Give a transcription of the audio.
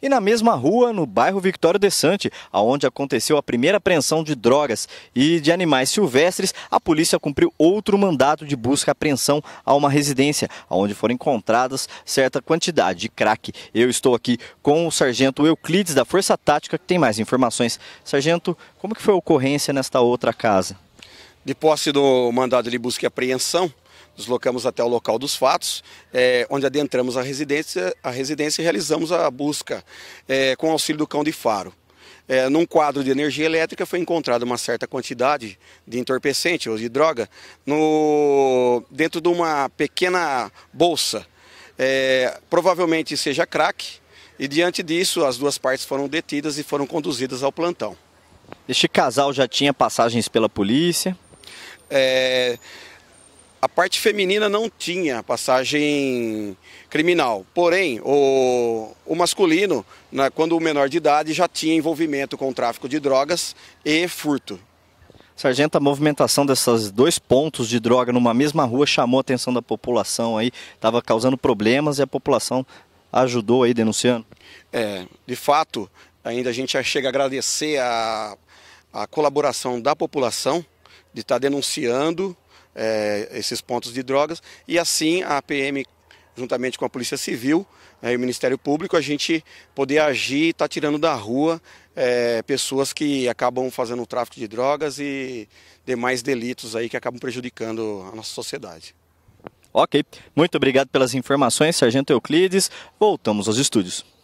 E na mesma rua, no bairro Victório de Sante, aonde aconteceu a primeira apreensão de drogas e de animais silvestres, a polícia cumpriu outro mandato de busca e apreensão a uma residência, aonde foram encontradas certa quantidade de crack. Eu estou aqui com o sargento Euclides da Força Tática, que tem mais informações. Sargento, como que foi a ocorrência nesta outra casa? De posse do mandado de busca e apreensão, deslocamos até o local dos fatos, é, onde adentramos a residência, a residência e realizamos a busca é, com auxílio do cão de faro. É, num quadro de energia elétrica foi encontrada uma certa quantidade de entorpecente ou de droga no, dentro de uma pequena bolsa. É, provavelmente seja crack, e diante disso as duas partes foram detidas e foram conduzidas ao plantão. Este casal já tinha passagens pela polícia? É, a parte feminina não tinha passagem criminal. Porém, o, o masculino, né, quando o menor de idade, já tinha envolvimento com tráfico de drogas e furto. Sargento, a movimentação desses dois pontos de droga numa mesma rua chamou a atenção da população aí, estava causando problemas e a população ajudou aí denunciando? É, de fato, ainda a gente chega a agradecer a, a colaboração da população de estar tá denunciando é, esses pontos de drogas e assim a PM, juntamente com a Polícia Civil é, e o Ministério Público, a gente poder agir e tá tirando da rua é, pessoas que acabam fazendo o tráfico de drogas e demais delitos aí que acabam prejudicando a nossa sociedade. Ok, muito obrigado pelas informações, Sargento Euclides. Voltamos aos estúdios.